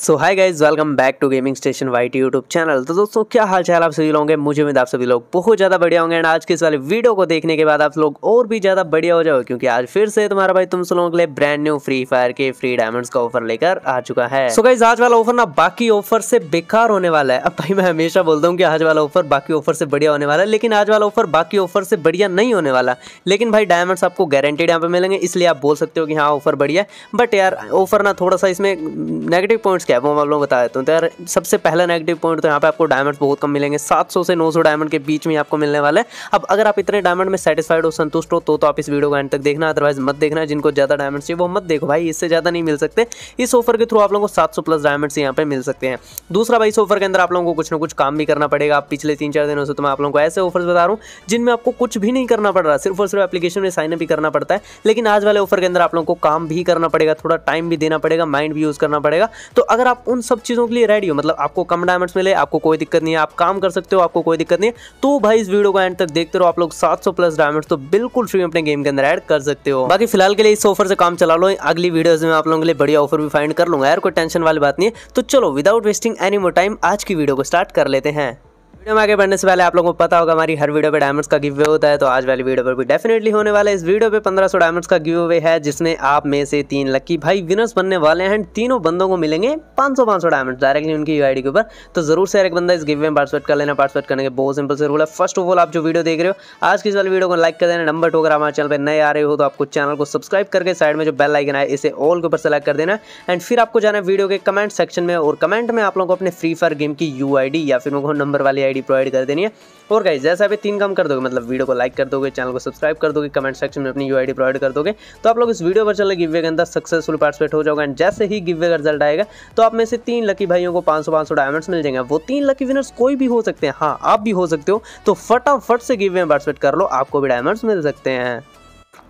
so hi guys welcome back to gaming station white YouTube channel तो दोस्तों क्या हाल चाल आप सभी लोग होंगे मुझे उम्मीद आप सभी लोग बहुत ज़्यादा बढ़िया होंगे एंड आज के इस वाले वीडियो को देखने के बाद आप लोग और भी ज़्यादा बढ़िया हो जाओ क्योंकि आज फिर से तुम्हारा भाई तुम लोगों के लिए ब्रांड न्यू फ्री फायर के फ्री डायमंड का ऑफर लेकर आ चुका है सो so गाइज आज वाला ऑफर ना बाकी ऑफर से बेकार होने वाला है अब भाई मैं हमेशा बोलता हूँ कि आज वाला ऑफर बाकी ऑफर से बढ़िया होने वाला है लेकिन आज वाला ऑफर बाकी ऑफर से बढ़िया नहीं होने वाला लेकिन भाई डायमंड्स आपको गारंटेड यहाँ पर मिलेंगे इसलिए आप बोल सकते हो कि हाँ ऑफर बढ़िया बट यार ऑफर ना थोड़ा सा इसमें नेगेटिव पॉइंट पॉइंट्स क्या है वो मैं आप लोगों को बता देता हूँ तो यार सबसे पहला नेगेटिव पॉइंट तो यहाँ पे आपको डायमंड बहुत कम मिलेंगे 700 से 900 डायमंड के बीच में आपको मिलने वाले अब अगर आप इतने डायमंड में सेटिसफाइड हो संतुष्ट हो तो, तो आप इस वीडियो को एंड तक देखना अदरवाइज मत देखना जिनको ज़्यादा डायमंड चाहिए वो मत देखो भाई इससे ज़्यादा नहीं मिल सकते इस ऑफर के थ्रू आप लोगों को सात प्लस डायमंड यहाँ पे मिल सकते हैं दूसरा भाई इस ऑफर के अंदर आप लोगों को कुछ ना कुछ काम भी करना पड़ेगा आप पिछले तीन चार दिनों से तो मैं आप लोगों को ऐसे ऑफर्स बता रहा हूँ जिनमें आपको कुछ भी नहीं करना पड़ रहा सिर्फ और सिर्फ एप्लीकेशन में साइनअप ही करना पड़ता है लेकिन आज वाले ऑफर के अंदर आप लोगों को काम भी करना पड़ेगा थोड़ा टाइम भी देना पड़ेगा माइंड भी यूज़ करना पड़ेगा तो अगर आप उन सब चीज़ों के लिए रेडी हो मतलब आपको कम डायमंड्स मिले आपको कोई दिक्कत नहीं है आप काम कर सकते हो आपको कोई दिक्कत नहीं है तो भाई इस वीडियो को एंड तक देखते रहो आप लोग 700 प्लस डायमंड्स तो बिल्कुल फ्री अपने गेम के अंदर ऐड कर सकते हो बाकी फिलहाल के लिए इस ऑफर से काम चला लो अगली वीडियोज में आप लोगों के लिए बढ़िया ऑफर भी फाइंड कर लूंगा यार कोई टेंशन वाली बात नहीं है तो चलो without wasting any more time आज की वीडियो को स्टार्ट कर लेते हैं वीडियो में आगे बढ़ने से पहले आप लोगों को पता होगा हमारी हर वीडियो पे डायमंड्स का गिव अवे होता है तो आज वाली वीडियो पर भी डेफिनेटली होने वाला है इस वीडियो पे 1500 डायमंड्स का गिव अवे है जिसमें आप में से तीन लकी भाई विनर्स बनने वाले हैं तीनों बंदों को मिलेंगे पांच सौ पांच डायमंड डायरेक्टली उनकी यू के ऊपर तो जरूर से एक बंदा इस गिव में पार्टिसिपेट कर लेना पार्टिसिपेट करने के बहुत सिंपल से रूल है फर्स्ट ऑफ ऑल आप जो वीडियो देख रहे हो आज की इस वाली वीडियो को लाइक कर देना नंबर टू अगर हमारे चैनल पर नए आ रहे हो तो आपको चैनल को सब्सक्राइब करके साइड में जो बेल आइकन है इसे ऑल के ऊपर सेलेक्ट कर देना एंड फिर आपको जाना वीडियो के कमेंट सेक्शन में और कमेंट में आप लोगों को अपने फ्री फायर गेम की यू या फिर नंबर वाली आईडी प्रोवाइड कर देनी है और गाइज जैसा भी तीन काम कर दोगे मतलब वीडियो को लाइक कर दोगे चैनल को सब्सक्राइब कर दोगे कमेंट सेक्शन में अपनी यू आई प्रोवाइड कर दोगे तो आप लोग इस वीडियो पर चले गिवे के अंदर सक्सेसफुल पार्टिसिपेट हो जाओगे एंड जैसे ही गिवे का रिजल्ट आएगा तो आप में से तीन लकी भाइयों को पाँच पाँच सौ डायमंड्स मिल जाएंगे वो तीन लकी विनर्स कोई भी हो सकते हैं हाँ आप भी हो सकते हो तो फटाफट से गिवे में पार्टिसिपेट कर लो आपको भी डायमंड्स मिल सकते हैं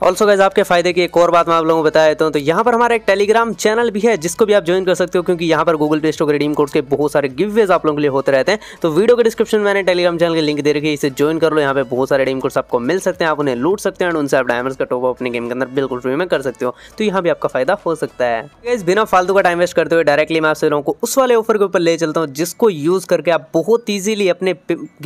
ऑल्सो गैज आपके फायदे की एक और बात मैं आप लोगों को बता देता हूँ तो यहाँ पर हमारा एक टेलीग्राम चैनल भी है जिसको भी आप ज्वाइन कर सकते हो क्योंकि यहाँ पर गूगल प्ले स्टोर के रिडीम कोड्स के बहुत सारे गिवेज आप लोगों के लिए होते रहते हैं तो वीडियो के डिस्क्रिप्शन में मैंने टेलीग्राम चैनल के लिंक दे रखी है इसे ज्वाइन कर लो यहाँ पे बहुत सारे रिडीम कोड्स आपको मिल सकते हैं आप उन्हें लूट सकते हैं और उनसे आप डायमंड का टॉप अपने गेम के अंदर बिल्कुल फ्री में कर सकते हो तो यहाँ भी आपका फायदा हो सकता है गैस बिना फालतू का टाइम वेस्ट करते हुए डायरेक्टली मैं आपसे लोगों को उस वाले ऑफर के ऊपर ले चलता हूँ जिसको यूज़ करके आप बहुत ईजिली अपने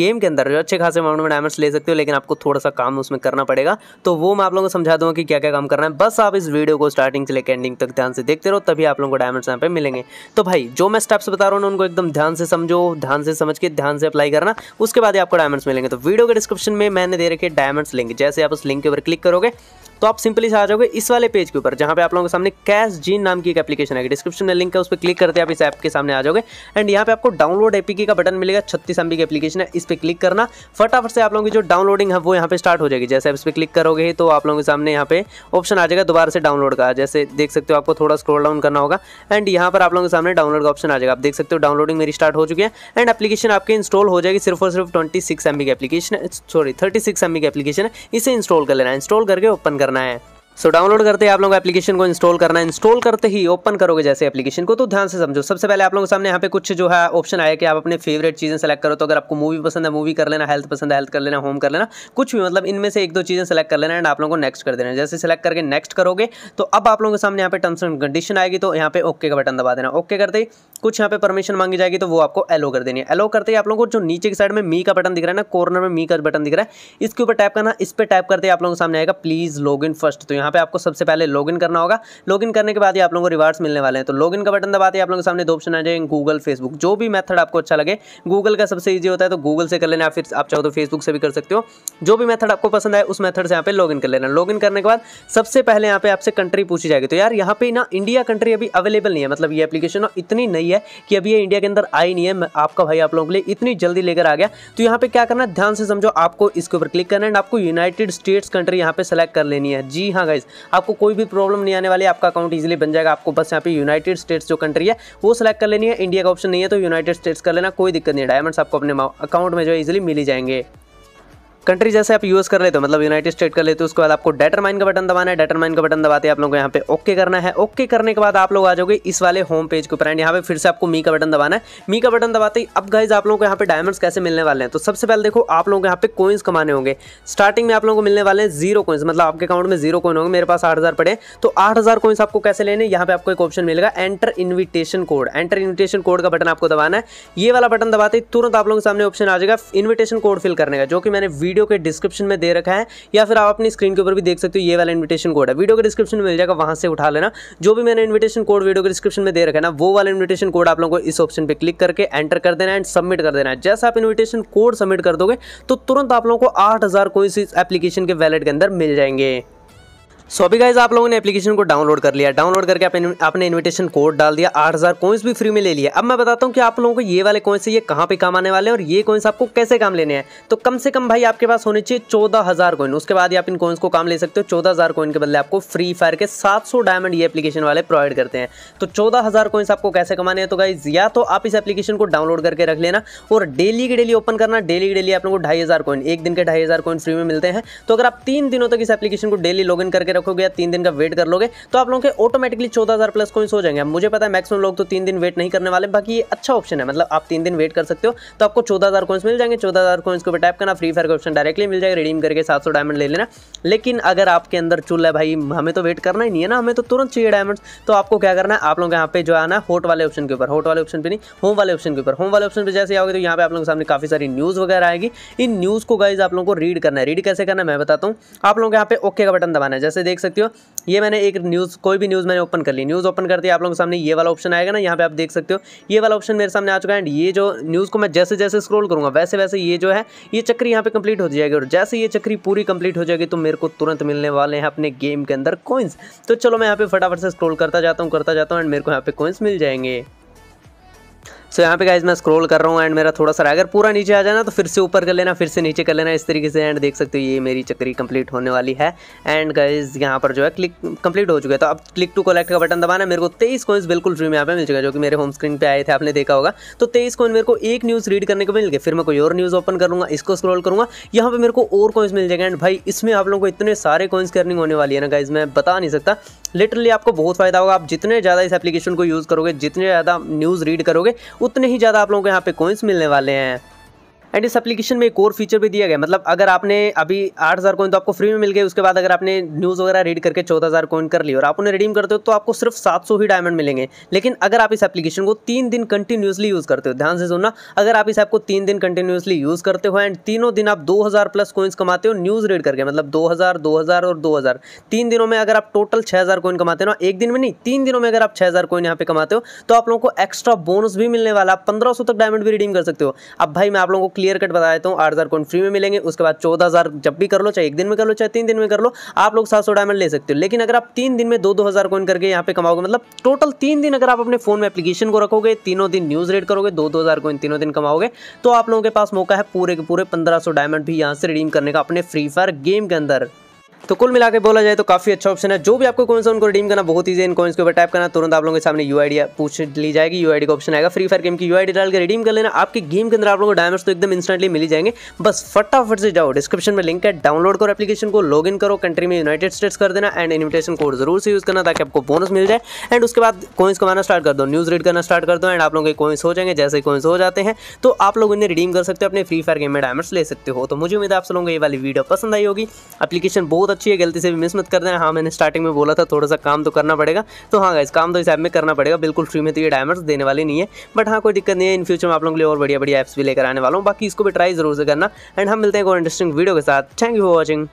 गेम के अंदर अच्छे खासे अमाउंट में डायमंड्स ले सकते हो लेकिन आपको थोड़ा सा काम उसमें करना पड़ेगा तो वो मैं आप लोगों को समझा समझा दूंगा कि क्या क्या काम करना है बस आप इस वीडियो को स्टार्टिंग से लेकर एंडिंग तक ध्यान से देखते रहो तभी आप लोगों को डायमंड्स यहाँ पे मिलेंगे तो भाई जो मैं स्टेप्स बता रहा हूँ उनको एकदम ध्यान से समझो ध्यान से समझ के ध्यान से अप्लाई करना उसके बाद आपको डायमंड्स मिलेंगे तो वीडियो के डिस्क्रिप्शन में मैंने दे रखे डायमंड्स लिंक जैसे आप उस लिंक के ऊपर क्लिक करोगे तो आप सिंपली से आ जाओगे इस वाले पेज के ऊपर जहाँ पे आप लोगों के सामने कैश जीन नाम की एक एप्लीकेशन है डिस्क्रिप्शन में लिंक है उस पर क्लिक करते हैं आप इस ऐप के सामने आ जाओगे एंड यहाँ पे आपको डाउनलोड एपीके का बटन मिलेगा छत्तीस एमबी की एप्लीकेशन है इस पर क्लिक करना फटाफट से आप लोगों की जो डाउनलोडिंग है वो यहाँ पे स्टार्ट हो जाएगी जैसे आप इस पर क्लिक करोगे तो आप लोगों के सामने यहाँ पे ऑप्शन आ जाएगा दोबारा से डाउनलोड का जैसे देख सकते हो आपको थोड़ा स्क्रोल डाउन करना होगा एंड यहाँ पर आप लोगों के सामने डाउनलोड का ऑप्शन आ जाएगा आप देख सकते हो डाउनलोडिंग मेरी स्टार्ट हो चुकी है एंड एप्लीकेशन आपके इंस्टॉल हो जाएगी सिर्फ और सिर्फ ट्वेंटी सिक्स की एप्लीकेशन सॉरी थर्टी सिक्स की एप्लीकेशन है इसे इंस्टॉल कर लेना इंस्टॉल करके ओपन कर करना है सो so, डाउनलोड करते ही आप लोगों को एप्लीकेशन को इंस्टॉल करना है इंस्टॉल करते ही ओपन करोगे जैसे एप्लीकेशन को तो ध्यान से समझो सबसे पहले आप लोगों के सामने यहाँ पे कुछ जो है ऑप्शन आया कि आप अपने फेवरेट चीज़ें सेलेक्ट करो तो अगर आपको मूवी पसंद है मूवी कर लेना हेल्थ पसंद है हेल्थ कर लेना होम कर लेना कुछ भी मतलब इनमें से एक दो चीज़ें सेलेक्ट कर लेना एंड आप लोगों को नेक्स्ट कर देना जैसे सेलेक्ट करके नेक्स्ट करोगे तो अब आप लोगों के सामने यहाँ पे टर्म्स एंड कंडीशन आएगी तो यहाँ पे ओके का बटन दबा देना ओके करते ही कुछ यहाँ पे परमिशन मांगी जाएगी तो वो आपको एलो कर देनी है एलो करते ही आप लोगों को जो नीचे की साइड में मी का बटन दिख रहा है ना कॉर्नर में मी का बटन दिख रहा है इसके ऊपर टाइप करना इस पर टाइप करते ही आप लोगों के सामने आएगा प्लीज़ लॉग इन फर्स्ट तो यहाँ यहाँ पे आपको सबसे पहले लॉगिन करना होगा लॉगिन करने के बाद ही आप लोगों को रिवार्ड्स मिलने वाले हैं तो लॉगिन का बटन दबाते ही आप लोगों के सामने दो ऑप्शन आ जाएंगे गूगल फेसबुक जो भी मेथड आपको अच्छा लगे गूगल का सबसे ईजी होता है तो गूगल से कर लेना फिर आप चाहो तो फेसबुक से भी कर सकते हो जो भी मेथड आपको पसंद आए उस मेथड से यहाँ पे लॉगिन कर लेना लॉगिन करने के बाद सबसे पहले यहाँ पे आपसे कंट्री पूछी जाएगी तो यार यहाँ पे ना इंडिया कंट्री अभी अवेलेबल नहीं है मतलब ये एप्लीकेशन इतनी नई है कि अभी ये इंडिया के अंदर आई नहीं है आपका भाई आप लोगों के लिए इतनी जल्दी लेकर आ गया तो यहाँ पे क्या करना ध्यान से समझो आपको इसके ऊपर क्लिक करना एंड आपको यूनाइटेड स्टेट्स कंट्री यहाँ पे सेलेक्ट कर लेनी है जी हाँ गाइज आपको कोई भी प्रॉब्लम नहीं आने वाली आपका अकाउंट ईजिली बन जाएगा आपको बस यहाँ पे यूनाइटेड स्टेट्स जो कंट्री है वो सिलेक्ट कर लेनी है इंडिया का ऑप्शन नहीं है तो यूनाइटेड स्टेट्स कर लेना कोई दिक्कत नहीं डायमंड्स आपको अपने अकाउंट में जो है ईजिली मिली जाएंगे कंट्री जैसे आप यूज कर लेते हो मतलब यूनाइटेड स्टेट कर लेते हो उसके बाद आपको डेटरमाइन का बटन दबाना है डेटरमाइन का बटन दबाते आप लोगों को यहाँ पे ओके करना है ओके करने के बाद आप लोग आ जाओगे इस वाले होम पेज के ऊपर एंड यहाँ पे फिर से आपको मी का बटन दबाना है मी का बटन दबाते ही अब गाइज आप लोगों को यहाँ पे डायमंड्स कैसे मिलने वाले हैं तो सबसे पहले देखो आप लोग यहाँ पे कोइंस कमाने होंगे स्टार्टिंग में आप लोगों को मिलने वाले हैं जीरो कोइंस मतलब आपके अकाउंट में जीरो कोइन होंगे मेरे पास आठ हज़ार पड़े तो आठ हज़ार कोइंस आपको कैसे लेने यहाँ पे आपको एक ऑप्शन मिलेगा enter invitation code enter invitation code का बटन आपको दबाना है ये वाला बटन दबाते ही तुरंत आप लोगों के सामने ऑप्शन आ जाएगा इन्विटेशन कोड फिल करने का जो कि मैंने वीडियो वीडियो के डिस्क्रिप्शन में दे रखा है या फिर आप अपनी स्क्रीन के ऊपर भी देख सकते हो ये वाला इन्विटेशन कोड है वीडियो के डिस्क्रिप्शन में मिल जाएगा वहाँ से उठा लेना जो भी मैंने इन्विटेशन कोड वीडियो के डिस्क्रिप्शन में दे रखा है ना वो वाला इन्विटेशन कोड आप लोगों को इस ऑप्शन पर क्लिक करके एंटर कर देना एंड सबमिट कर देना है जैसे आप इन्विटेशन कोड सबमिट कर दोगे तो तुरंत आप लोगों को आठ हज़ार कोई इस एप्लीकेशन के वैलेट के अंदर मिल जाएंगे सो अभी गाइज आप लोगों ने एप्लीकेशन को डाउनलोड कर लिया डाउनलोड करके आपने आपने इनविटेशन कोड डाल दिया आठ हज़ार कोइंस भी फ्री में ले लिया अब मैं बताता हूँ कि आप लोगों को ये वाले कोइंस ये कहाँ पे काम आने वाले हैं और ये कोइंस आपको कैसे काम लेने हैं तो कम से कम भाई आपके पास होने चाहिए चौदह हज़ार कोइन उसके बाद आप इन कोइंस को काम ले सकते हो चौदह हज़ार के बदले आपको फ्री फायर के सात सौ डायमंड ये एप्लीकेशन वाले प्रोवाइड करते हैं तो चौदह हज़ार कोइंस आपको कैसे कमाने हैं तो गाइज या तो आप इस एप्लीकेशन को डाउनलोड करके रख लेना और डेली की डेली ओपन करना डेली की डेली आप लोगों को ढाई हज़ार कोइन एक दिन के ढाई हज़ार कोइन फ्री में मिलते हैं तो अगर आप तीन दिनों तक इस एप्लीकेशन को डेली लॉग करके रखोगे या तीन दिन का वेट कर लोगे तो आप लोगों के ऑटोमेटिकली चौदह हज़ार प्लस कोइंस हो जाएंगे मुझे पता है मैक्सिमम लोग तो तीन दिन वेट नहीं करने वाले बाकी ये अच्छा ऑप्शन है मतलब आप तीन दिन वेट कर सकते हो तो आपको चौदह हज़ार कोइंस मिल जाएंगे चौदह हज़ार कोइंस को टाइप करना फ्री फायर का ऑप्शन डायरेक्टली मिल जाएगा रिडीम करके सात सौ डायमंड ले लेना लेकिन अगर आपके अंदर चूल है भाई हमें तो वेट करना ही नहीं है ना हमें तो तुरंत चाहिए डायमंड तो आपको क्या करना है आप लोग यहाँ पे जो आना होट वाले ऑप्शन के ऊपर होट वाले ऑप्शन पर नहीं होम वाले ऑप्शन के ऊपर होम वाले ऑप्शन पर जैसे आओगे तो यहाँ पे आप लोगों के सामने काफी सारी न्यूज़ वगैरह आएगी इन न्यूज़ को गाइज आप लोगों को रीड करना है रीड कैसे करना है मैं बताता हूँ आप लोगों के यहाँ पे ओके का बटन दबाना है जैसे देख सकते हो ये मैंने एक न्यूज़ कोई भी न्यूज़ मैंने ओपन कर ली न्यूज़ ओपन करते ही आप लोगों के सामने ये वाला ऑप्शन आएगा ना यहाँ पे आप देख सकते हो ये वाला ऑप्शन मेरे सामने आ चुका है एंड ये जो न्यूज़ को मैं जैसे जैसे स्क्रॉल करूँगा वैसे वैसे ये जो है ये चक्री यहाँ पे कंप्लीट हो जाएगी और जैसे ये चक्री पूरी कंप्लीट हो जाएगी तो मेरे को तुरंत मिलने वाले हैं अपने गेम के अंदर कोइंस तो चलो मैं यहाँ पे फटाफट से स्क्रोल करता जाता हूँ करता जाता हूँ एंड मेरे को यहाँ पे कोइंस मिल जाएंगे सो यहाँ पे गाइज मैं स्क्रॉल कर रहा हूँ एंड मेरा थोड़ा सा अगर पूरा नीचे आ जाना तो फिर से ऊपर कर लेना फिर से नीचे कर लेना इस तरीके से एंड देख सकते हो ये मेरी चक्री कंप्लीट होने वाली है एंड गाइज यहाँ पर जो है क्लिक कंप्लीट हो चुका है तो अब क्लिक टू कलेक्ट का बटन दबाना मेरे को तेईस कॉइन्स बिल्कुल फ्री में यहाँ पे मिल चुका जो कि मेरे होम स्क्रीन पर आए थे आपने देखा होगा तो तेईस कॉइन मेरे को एक न्यूज़ रीड करने को मिल गया फिर मैं कोई और न्यूज़ ओपन करूँगा इसको स्क्रॉल करूँगा यहाँ पर मेरे को और कॉइन्स मिल जाएगा एंड भाई इसमें आप लोगों को इतने सारे कॉइन्स कर्निंग होने वाली है ना गाइज मैं बता नहीं सकता लिटरली आपको बहुत फायदा होगा आप जितने ज़्यादा इस एप्लीकेशन को यूज़ करोगे जितने ज़्यादा न्यूज़ रीड करोगे उतने ही ज़्यादा आप लोगों को यहाँ पे कोइंस मिलने वाले हैं एंड इस एप्लीकेशन में एक और फीचर भी दिया गया मतलब अगर आपने अभी आठ हज़ार कोइन तो आपको फ्री में मिल गए उसके बाद अगर आपने न्यूज़ वगैरह रीड करके चौदह हज़ार कोइन कर लिया और आप उन्हें रिडीम करते हो तो आपको सिर्फ सात सौ ही डायमंड मिलेंगे लेकिन अगर आप इस एप्लीकेशन को तीन दिन कंटिन्यूसली यूज़ करते हो ध्यान से सुनना अगर आप इस ऐप को तीन दिन कंटिन्यूसली यूज़ करते हो एंड तीनों दिन आप दो हज़ार प्लस कोइंस कमाते हो न्यूज़ रीड करके मतलब दो हज़ार दो हज़ार और दो हज़ार तीन दिनों में अगर आप टोटल छः हज़ार कोइन कमाते हो ना एक दिन में नहीं तीन दिनों में अगर आप छः हज़ार कोइन यहाँ पे कमाते हो तो आप लोगों को एक्स्ट्रा बोनस भी मिलने वाला आप पंद्रह सौ तक डायमंड भी रिडीम कर सकते हो अब भाई मैं आप लोगों को क्लियर कट बता देता हूँ आठ हज़ार फ्री में मिलेंगे उसके बाद चौदह हज़ार जब भी कर लो चाहे एक दिन में कर लो चाहे तीन दिन में कर लो आप लोग सात सौ डायमंड ले सकते हो लेकिन अगर आप तीन दिन में दो दो हज़ार कॉइन करके यहाँ पे कमाओगे मतलब टोटल तीन दिन अगर आप अपने फ़ोन में एप्लीकेशन को रखोगे तीनों दिन न्यूज़ रेड करोगे दो दो हज़ार कॉइन तीनों दिन कमाओगे तो आप लोगों के पास मौका है पूरे के पूरे पंद्रह डायमंड भी यहाँ से रिडीम करने का अपने फ्री फायर गेम के अंदर तो कुल मिला के बोला जाए तो काफी अच्छा ऑप्शन है जो भी आपको कौन सा उनको रिडीम करना बहुत ईजी है इन कॉइन्स के ऊपर टाइप करना तुरंत आप लोगों के सामने यू आई पूछ ली जाएगी यू का ऑप्शन आएगा फ्री फायर गेम की यू डाल के रिडीम कर लेना आपके गेम के अंदर आप लोगों को डायमंड तो एकदम इंस्टेंटली मिल जाएंगे बस फटाफट से जाओ डिस्क्रिप्शन में लिंक है डाउनलोड करो एप्लीकेशन को लॉग करो कंट्री में यूनाइटेड स्टेट्स कर देना एंड इन्विटेशन कोड जरूर से यूज करना ताकि आपको बोनस मिल जाए एंड उसके बाद कॉइन्स कमाना स्टार्ट कर दो न्यूज रीड करना स्टार्ट कर दो एंड आप लोगों के कॉइन्स हो जाएंगे जैसे कॉइन्स हो जाते हैं तो आप लोग इन्हें रिडीम कर सकते हो अपने फ्री फायर गेम में डायमंड ले सकते हो तो मुझे उम्मीद आप लोगों को ये वाली वीडियो पसंद आई होगी अपलीकेशन बहुत बहुत अच्छी है गलती से भी मिस मत कर देना हाँ मैंने स्टार्टिंग में बोला था थोड़ा सा काम तो करना पड़ेगा तो हाँ इस काम तो इस ऐप में करना पड़ेगा बिल्कुल फ्री में तो ये डायमंड्स देने वाले नहीं है बट हाँ कोई दिक्कत नहीं है इन फ्यूचर में आप लोगों के लिए और बढ़िया बढ़िया ऐप्स भी लेकर आने वाला हूँ बाकी इसको भी ट्राई जरूर से करना एंड हम मिलते हैं कोई इंटरेस्टिंग वीडियो के साथ थैंक यू फॉर वॉचिंग